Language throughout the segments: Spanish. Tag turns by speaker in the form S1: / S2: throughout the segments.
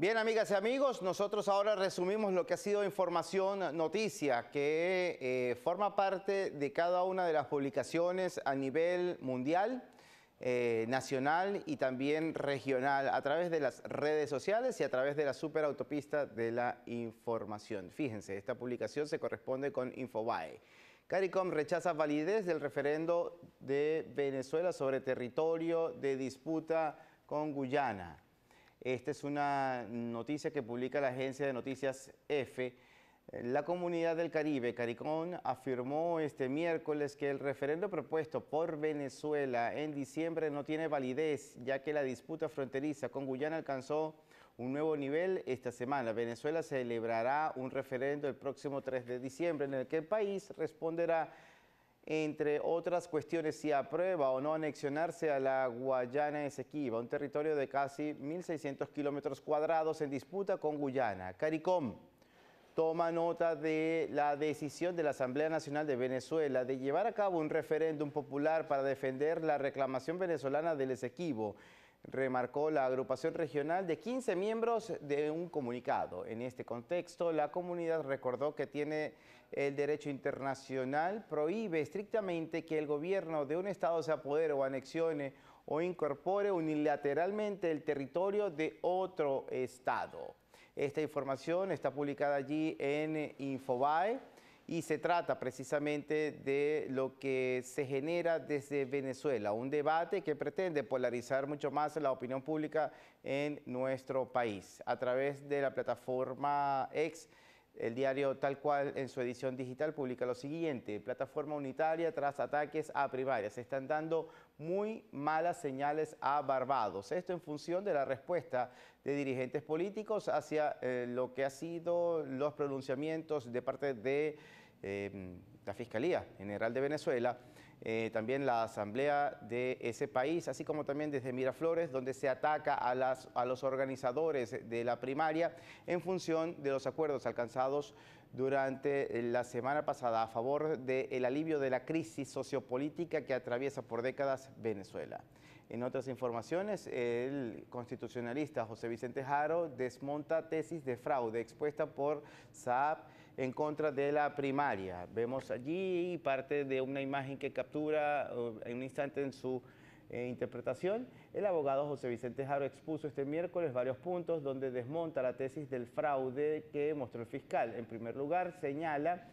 S1: Bien, amigas y amigos, nosotros ahora resumimos lo que ha sido información noticia que eh, forma parte de cada una de las publicaciones a nivel mundial, eh, nacional y también regional a través de las redes sociales y a través de la superautopista de la información. Fíjense, esta publicación se corresponde con Infobae. CARICOM rechaza validez del referendo de Venezuela sobre territorio de disputa con Guyana. Esta es una noticia que publica la agencia de noticias EFE. La comunidad del Caribe, Caricón, afirmó este miércoles que el referendo propuesto por Venezuela en diciembre no tiene validez, ya que la disputa fronteriza con Guyana alcanzó un nuevo nivel esta semana. Venezuela celebrará un referendo el próximo 3 de diciembre en el que el país responderá entre otras cuestiones, si aprueba o no anexionarse a la Guayana Esequiba, un territorio de casi 1.600 kilómetros cuadrados en disputa con Guyana. CARICOM toma nota de la decisión de la Asamblea Nacional de Venezuela de llevar a cabo un referéndum popular para defender la reclamación venezolana del Esequibo remarcó la agrupación regional de 15 miembros de un comunicado. En este contexto, la comunidad recordó que tiene el derecho internacional, prohíbe estrictamente que el gobierno de un Estado se apodere o anexione o incorpore unilateralmente el territorio de otro Estado. Esta información está publicada allí en Infobae y se trata precisamente de lo que se genera desde Venezuela, un debate que pretende polarizar mucho más la opinión pública en nuestro país a través de la plataforma X, El diario Tal Cual en su edición digital publica lo siguiente, plataforma unitaria tras ataques a primarias. Se están dando muy malas señales a Barbados. Esto en función de la respuesta de dirigentes políticos hacia eh, lo que ha sido los pronunciamientos de parte de Em, la Fiscalía General de Venezuela, eh, también la asamblea de ese país, así como también desde Miraflores, donde se ataca a, los organizadores de la primaria en función de los acuerdos alcanzados durante eh, la semana pasada a favor del alivio de la crisis sociopolítica que atraviesa por décadas Venezuela. En otras informaciones, el constitucionalista José Vicente Jaro desmonta tesis de fraude expuesta por Saab en contra de la primaria. Vemos allí parte de una imagen que captura eh, en un instante en su eh, interpretación. El abogado José Vicente Jaro expuso este miércoles varios puntos donde desmonta la tesis del fraude que mostró el fiscal. En primer lugar, señala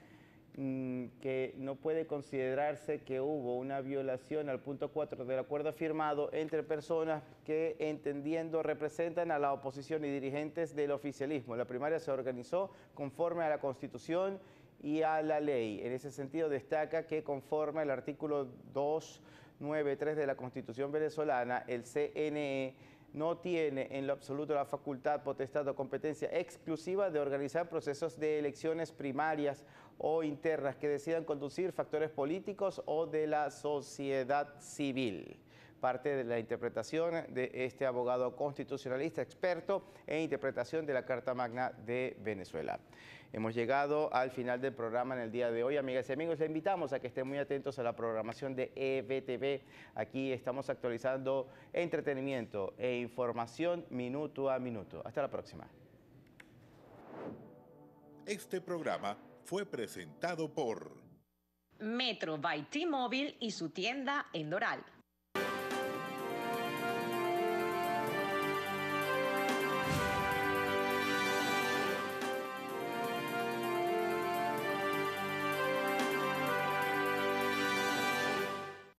S1: Mm, que no puede considerarse que hubo una violación al punto 4 del acuerdo firmado entre personas que, entendiendo, representan a la oposición y dirigentes del oficialismo. La primaria se organizó conforme a la Constitución y a la ley. En ese sentido, destaca que conforme al artículo 293 de la Constitución venezolana, el CNE no tiene en lo absoluto la facultad, potestad o competencia exclusiva de organizar procesos de elecciones primarias o internas que decidan conducir factores políticos o de la sociedad civil parte de la interpretación de este abogado constitucionalista experto en interpretación de la Carta Magna de Venezuela. Hemos llegado al final del programa en el día de hoy. Amigas y amigos, les invitamos a que estén muy atentos a la programación de EBTV. Aquí estamos actualizando entretenimiento e información minuto a minuto. Hasta la próxima. Este programa fue presentado por Metro by T-Mobile y su tienda en Doral.